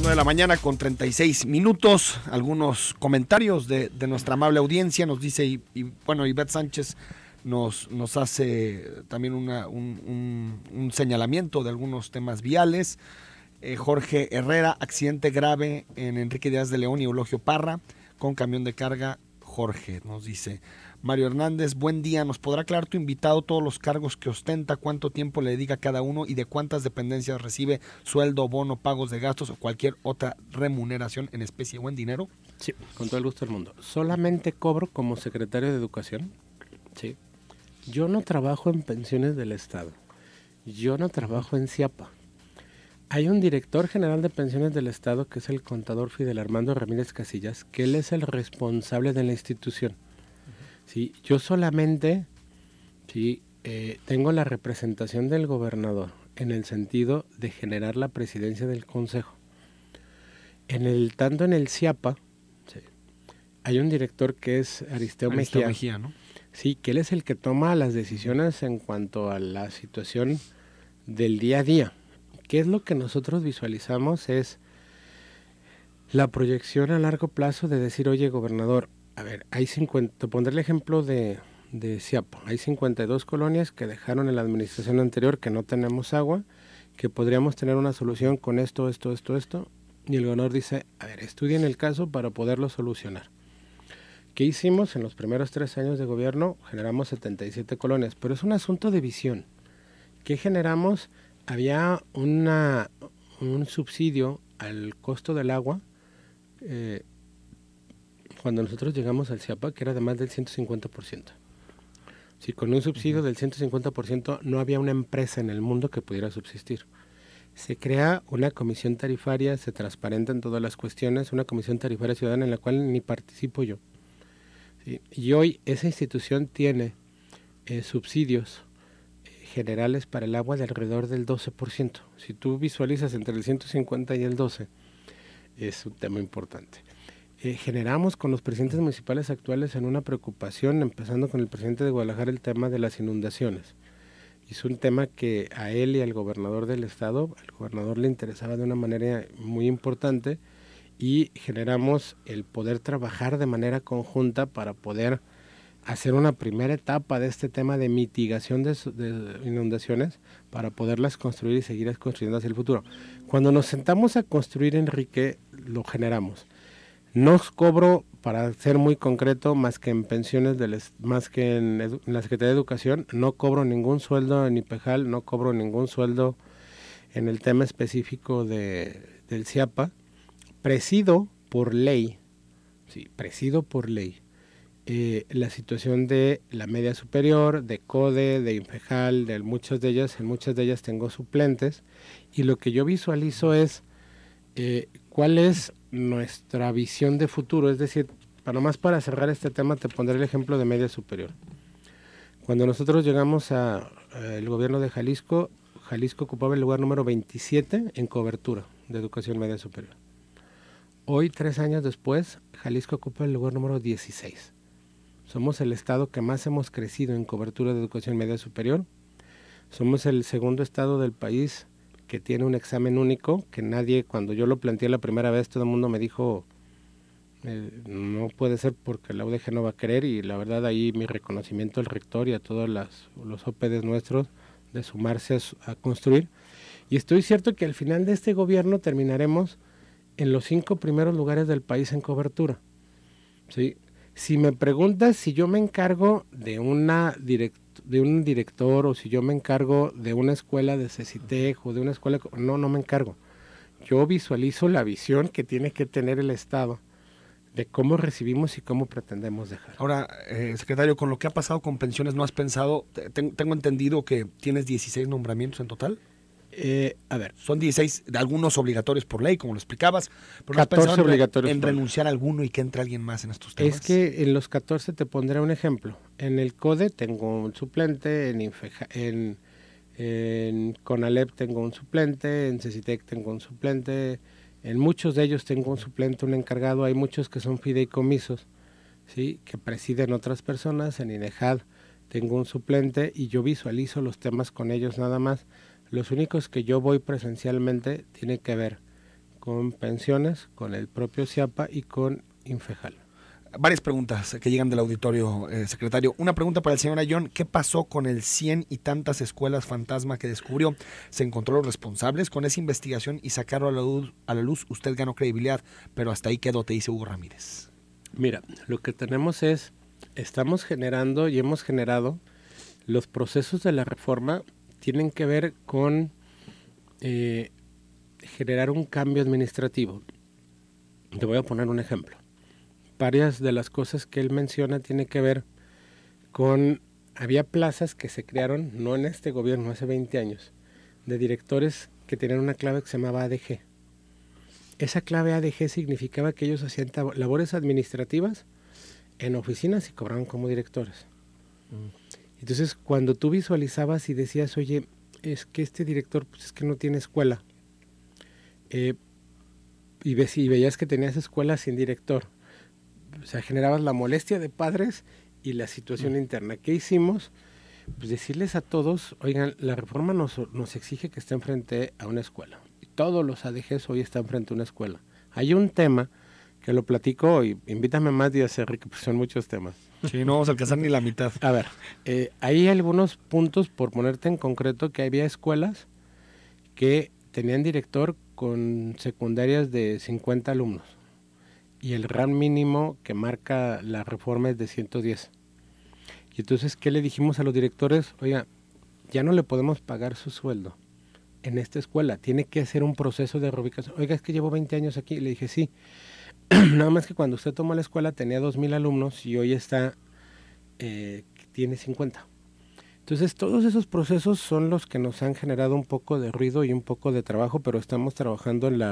9 de la mañana con 36 minutos. Algunos comentarios de, nuestra amable audiencia nos dice, y, bueno, Ivette Sánchez nos, hace también una, un, señalamiento de algunos temas viales. Eh, Jorge Herrera, accidente grave en Enrique Díaz de León y Eulogio Parra con camión de carga. Jorge nos dice. Mario Hernández, buen día. ¿Nos podrá aclarar tu invitado todos los cargos que ostenta, cuánto tiempo le dedica cada uno y de cuántas dependencias recibe sueldo, bono, pagos de gastos o cualquier otra remuneración en especie o en dinero? Sí, con todo el gusto del mundo. Solamente cobro como secretario de Educación. Sí. Yo no trabajo en pensiones del Estado. Yo no trabajo en CIAPA. Hay un director general de pensiones del Estado que es el contador Fidel Armando Ramírez Casillas, que él es el responsable de la institución. Sí, yo solamente sí, eh, tengo la representación del gobernador en el sentido de generar la presidencia del consejo. En el, tanto en el CIAPA, hay un director que es Aristeo, Mejía. ¿no? Sí, que él es el que toma las decisiones en cuanto a la situación del día a día. ¿Qué es lo que nosotros visualizamos? Es la proyección a largo plazo de decir, oye, gobernador, a ver, hay 50, te pondré el ejemplo de, de Siapo. Hay 52 colonias que dejaron en la administración anterior que no tenemos agua, que podríamos tener una solución con esto, esto, esto, esto. Y el gobernador dice, a ver, estudien el caso para poderlo solucionar. ¿Qué hicimos en los primeros tres años de gobierno? Generamos 77 colonias, pero es un asunto de visión. ¿Qué generamos? Había una, un subsidio al costo del agua. Eh, cuando nosotros llegamos al CIAPA, que era de más del 150%. Si con un subsidio del 150% no había una empresa en el mundo que pudiera subsistir. Se crea una comisión tarifaria, se transparentan todas las cuestiones, una comisión tarifaria ciudadana en la cual ni participo yo. Y hoy esa institución tiene eh, subsidios eh, generales para el agua de alrededor del 12%. Si tú visualizas entre el 150 y el 12, es un tema importante. Eh, generamos con los presidentes municipales actuales en una preocupación, empezando con el presidente de Guadalajara, el tema de las inundaciones. Es un tema que a él y al gobernador del estado, al gobernador le interesaba de una manera muy importante y generamos el poder trabajar de manera conjunta para poder hacer una primera etapa de este tema de mitigación de, inundaciones para poderlas construir y seguir construyendo hacia el futuro. Cuando nos sentamos a construir, Enrique, lo generamos. No cobro, para ser muy concreto, más que en pensiones, del, más que en, la Secretaría de Educación, no cobro ningún sueldo en IPEJAL, no cobro ningún sueldo en el tema específico de, del CIAPA. Presido por ley, sí, presido por ley, eh, la situación de la media superior, de CODE, de IPEJAL, de muchas de ellas, en muchas de ellas tengo suplentes, y lo que yo visualizo es eh, cuál es nuestra visión de futuro. Es decir, para más para cerrar este tema, te pondré el ejemplo de media superior. Cuando nosotros llegamos al eh, el gobierno de Jalisco, Jalisco ocupaba el lugar número 27 en cobertura de educación media superior. Hoy, tres años después, Jalisco ocupa el lugar número 16. Somos el estado que más hemos crecido en cobertura de educación media superior. Somos el segundo estado del país que tiene un examen único, que nadie, cuando yo lo planteé la primera vez, todo el mundo me dijo, eh, no puede ser porque la UDG no va a querer y la verdad ahí mi reconocimiento al rector y a todos las, los OPDs nuestros de sumarse a, construir. Y estoy cierto que al final de este gobierno terminaremos en los cinco primeros lugares del país en cobertura. ¿Sí? Si me preguntas si yo me encargo de una directora, de un director o si yo me encargo de una escuela de CECITEC o de una escuela, no, no me encargo. Yo visualizo la visión que tiene que tener el Estado de cómo recibimos y cómo pretendemos dejar. Ahora, eh, secretario, con lo que ha pasado con pensiones, ¿no has pensado, tengo, tengo entendido que tienes 16 nombramientos en total? Eh, a ver, son 16, de algunos obligatorios por ley, como lo explicabas, pero 14 no obligatorios en, renunciar a alguno y que entre alguien más en estos temas. Es que en los 14 te pondré un ejemplo. En el CODE tengo un suplente, en, CONALEP tengo un suplente, en CECITEC tengo un suplente, en muchos de ellos tengo un suplente, un encargado, hay muchos que son fideicomisos, ¿sí? que presiden otras personas, en INEJAD tengo un suplente y yo visualizo los temas con ellos nada más los únicos que yo voy presencialmente tienen que ver con pensiones, con el propio CIAPA y con Infejal. Varias preguntas que llegan del auditorio, eh, secretario. Una pregunta para el señor Ayón. ¿Qué pasó con el 100 y tantas escuelas fantasma que descubrió? ¿Se encontró los responsables con esa investigación y sacarlo a la luz? A la luz usted ganó credibilidad, pero hasta ahí quedó, te dice Hugo Ramírez. Mira, lo que tenemos es, estamos generando y hemos generado los procesos de la reforma tienen que ver con eh, generar un cambio administrativo. Te voy a poner un ejemplo. Varias de las cosas que él menciona tienen que ver con, había plazas que se crearon, no en este gobierno, hace 20 años, de directores que tenían una clave que se llamaba ADG. Esa clave ADG significaba que ellos hacían labores administrativas en oficinas y cobraban como directores. Mm. Entonces, cuando tú visualizabas y decías, oye, es que este director, pues es que no tiene escuela, eh, y, ves, y veías que tenías escuela sin director, o sea, generabas la molestia de padres y la situación mm. interna. ¿Qué hicimos? Pues decirles a todos, oigan, la reforma nos, nos exige que estén frente a una escuela. todos los ADGs hoy están frente a una escuela. Hay un tema que lo platico y invítame más días, Enrique, porque son muchos temas. Sí, no vamos a alcanzar ni la mitad. A ver, eh, hay algunos puntos, por ponerte en concreto, que había escuelas que tenían director con secundarias de 50 alumnos y el RAN mínimo que marca la reforma es de 110. Y entonces, ¿qué le dijimos a los directores? Oiga, ya no le podemos pagar su sueldo en esta escuela, tiene que hacer un proceso de reubicación. Oiga, es que llevo 20 años aquí, le dije sí Nada más que cuando usted tomó la escuela tenía 2.000 alumnos y hoy está, eh, tiene 50. Entonces todos esos procesos son los que nos han generado un poco de ruido y un poco de trabajo, pero estamos trabajando en,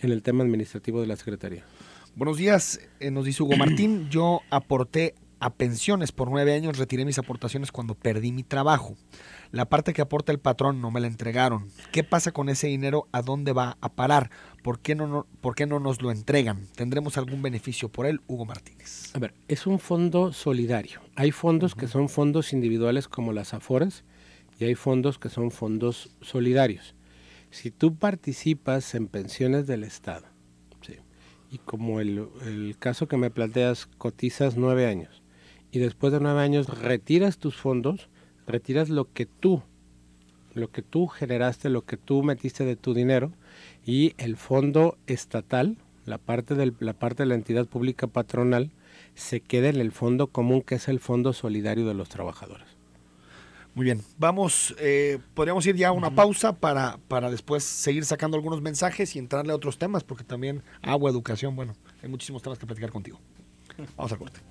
el tema administrativo de la Secretaría. Buenos días, eh, nos dice Hugo Martín, yo aporté a pensiones por nueve años, retiré mis aportaciones cuando perdí mi trabajo. La parte que aporta el patrón no me la entregaron. ¿Qué pasa con ese dinero? ¿A dónde va a parar? ¿Por qué, no, ¿Por qué no nos lo entregan? ¿Tendremos algún beneficio por él, Hugo Martínez? A ver, es un fondo solidario. Hay fondos que son fondos individuales como las AFORES y hay fondos que son fondos solidarios. Si tú participas en pensiones del Estado, y como el caso que me planteas, cotizas nueve años, y después de nueve años retiras tus fondos, retiras lo que tú lo que tú generaste, lo que tú metiste de tu dinero y el fondo estatal, la parte, la parte de la entidad pública patronal, se queda en el fondo común que es el fondo solidario de los trabajadores. Muy bien, vamos, eh, podríamos ir ya a una pausa para, para después seguir sacando algunos mensajes y entrarle a otros temas, porque también agua, educación, bueno, hay muchísimos temas que platicar contigo. Vamos al corte.